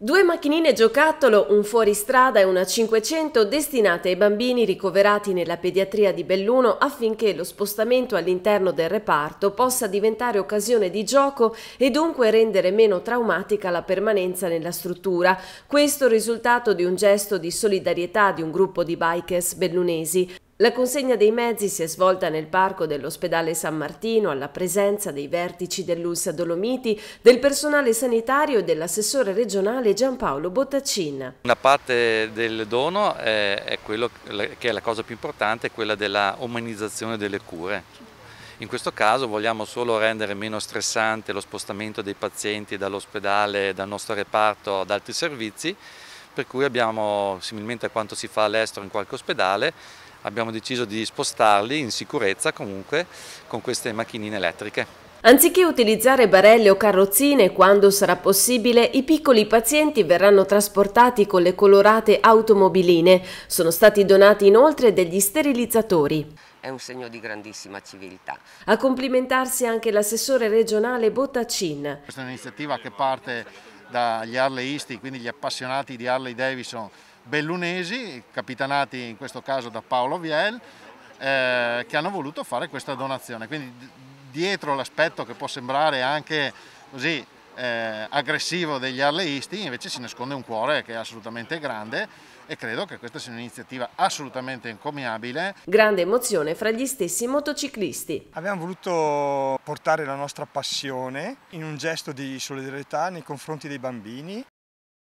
Due macchinine giocattolo, un fuoristrada e una 500 destinate ai bambini ricoverati nella pediatria di Belluno affinché lo spostamento all'interno del reparto possa diventare occasione di gioco e dunque rendere meno traumatica la permanenza nella struttura. Questo risultato di un gesto di solidarietà di un gruppo di bikers bellunesi. La consegna dei mezzi si è svolta nel parco dell'ospedale San Martino alla presenza dei vertici dell'Ulsa Dolomiti, del personale sanitario e dell'assessore regionale Giampaolo Bottaccin. Una parte del dono è, è quello che è la cosa più importante, quella della umanizzazione delle cure. In questo caso vogliamo solo rendere meno stressante lo spostamento dei pazienti dall'ospedale, dal nostro reparto ad altri servizi, per cui abbiamo, similmente a quanto si fa all'estero in qualche ospedale, abbiamo deciso di spostarli in sicurezza comunque con queste macchinine elettriche. Anziché utilizzare barelle o carrozzine, quando sarà possibile, i piccoli pazienti verranno trasportati con le colorate automobiline. Sono stati donati inoltre degli sterilizzatori. È un segno di grandissima civiltà. A complimentarsi anche l'assessore regionale Bottacin. Questa è un'iniziativa che parte dagli arleisti, quindi gli appassionati di Harley Davidson bellunesi, capitanati in questo caso da Paolo Viel, eh, che hanno voluto fare questa donazione. Quindi dietro l'aspetto che può sembrare anche così eh, aggressivo degli arleisti, invece si nasconde un cuore che è assolutamente grande e credo che questa sia un'iniziativa assolutamente encomiabile. Grande emozione fra gli stessi motociclisti. Abbiamo voluto portare la nostra passione in un gesto di solidarietà nei confronti dei bambini